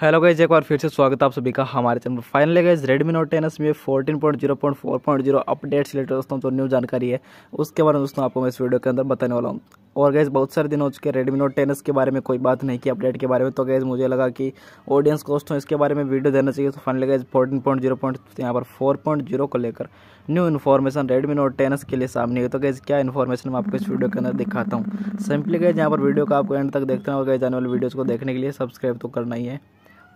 hello guys एक बार फिर से स्वागत है आप सभी का हमारे चैनल पर final guys Redmi Note ten S में fourteen point zero point four point zero updates related दोस्तों जो न्यू जानकारी है उसके बारे में दोस्तों आपको मैं इस वीडियो के अंदर बताने वाला हूँ और गैस बहुत सारे दिन हो चुके हैं रेडमी नोट टेन के बारे में कोई बात नहीं की अपडेट के बारे में तो गैस मुझे लगा कि ऑडियंस कॉस्ट हो इसके बारे में वीडियो देना चाहिए तो finally guys fourteen point zero point यहाँ पर फोर पॉइंट जीरो को लेकर new information Redmi Note ten के लिए सामने है तो गैस क्या इन्फॉर्मेशन मैं आपको इस वीडियो के अंदर दिखाता हूँ सिंपली गैस यहाँ पर वीडियो का आपको एंड तक देखते हैं और गए जाने वाले वीडियोज़ को देखने के लिए सब्सक्राइब तो करना ही है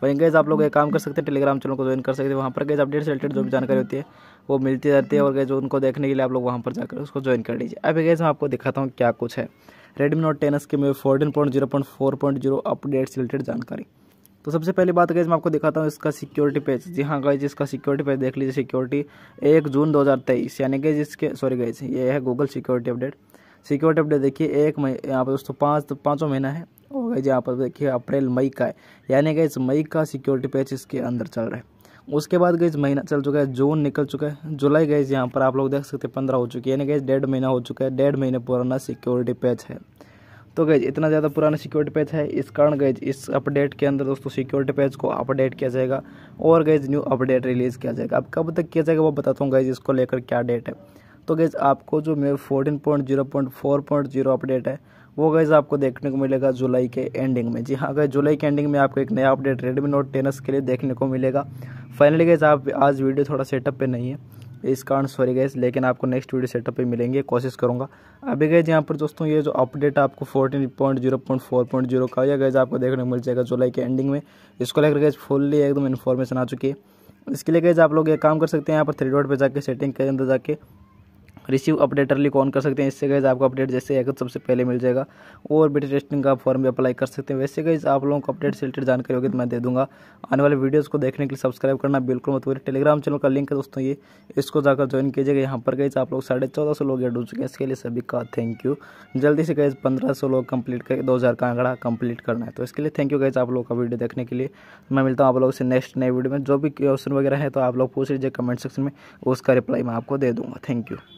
वहीं गैस आप लोग एक काम कर सकते हैं टेलीग्राम चैनल को ज्वाइन कर सकते हैं वहाँ पर गैस अपडेट से रिलेटेड जो भी जानकारी होती है वो मिलती रहती है और गैस उनको देखने के लिए आप लोग वहाँ पर जाकर उसको ज्वाइन कर लीजिए अभी गैस मैं आपको दिखाता हूँ क्या कुछ है रेडमी नोट टेन एस के में fourteen point zero point four point zero updates related जानकारी तो सबसे पहली बात गैस मैं आपको दिखाता हूँ इसका सिक्योरिटी पेज जी हाँ जी इसका सिक्योरिटी पेज देख लीजिए सिक्योरिटी एक जून तेईस यानी कि इसके सॉरी गई ये है Google security update security update देखिए एक मई यहाँ पर दोस्तों पाँच तो पाँचों महीना है होगा जहाँ पर देखिए अप्रैल मई का है यानी कि इस मई का सिक्योरिटी पैच इसके अंदर चल रहा है उसके बाद गए महीना चल चुका है जून निकल चुका है जुलाई गई यहाँ पर आप लोग देख सकते हैं पंद्रह हो चुकी है यानी गई डेढ़ महीना हो चुका है डेढ़ महीने पुराना सिक्योरिटी पैच है तो गई इतना ज़्यादा पुराना सिक्योरिटी पैच है इस कारण गई इस अपडेट के अंदर दोस्तों सिक्योरिटी पैच को अपडेट किया जाएगा और गई न्यू अपडेट रिलीज़ किया जाएगा अब कब तक किया जाएगा वो बताता हूँ गए इसको लेकर क्या डेट है तो गैज़ आपको जो May fourteen point zero point four point zero update है वो गैज़ आपको देखने को मिलेगा जुलाई के एंडिंग में जी हाँ गए जुलाई के एंडिंग में आपको एक नया अपडेट रेडमी नोट टेनस के लिए देखने को मिलेगा फाइनली गैज़ आप आज वीडियो थोड़ा सेटअप पर नहीं है इस कारण सॉरी गैस लेकिन आपको नेक्स्ट वीडियो सेटअप पे मिलेंगे कोशिश करूँगा अभी गैज यहाँ पर दोस्तों ये जो अपडेट आपको fourteen point zero point four point zero का या गैज आपको देखने को मिल जाएगा जुलाई के एंडिंग में इसको लेकर गैज फुल्ली एकदम इन्फॉर्मेशन आ चुकी है इसके लिए गैज आप लोग ये काम कर सकते हैं यहाँ पर थ्री डॉट पर जाकर सेटिंग के अंदर जाके रिसीव अपडेट अर्ली कॉन कर सकते हैं इससे गैज़ आपको अपडेट जैसे आएगा तो सबसे पहले मिल जाएगा और बेटे टेस्टिंग का फॉर्म भी अप्लाई कर सकते हैं वैसे गैज़ आप लोगों को अपडेट से रिलेटेड जानकारी होगी तो मैं दे दूँगा आने वाले वीडियोज़ को देखने के लिए सब्सक्राइब करना बिल्कुल मत भूलिए टेलीग्राम चैनल का लिंक है दोस्तों ये इसको जाकर ज्वाइन कीजिएगा यहाँ पर गैज़ आप लोग साढ़े चौदह सौ लोग एड हो चुके हैं इसके लिए सभी का थैंक यू जल्दी से गैज़ पंद्रह सौ लोग कंप्लीट करके दो हज़ार का आंकड़ा कंप्लीट करना है तो इसके लिए थैंक यू गैज़ आप लोग का वीडियो देखने के लिए मैं मिलता हूँ आप लोगों से नेक्स्ट नए वीडियो में जो भी क्वेश्चन वगैरह है तो आप लोग पूछ लीजिए कमेंट सेक्शन में उसका रिप्लाई मैं आपको दे दूँगा थैंक यू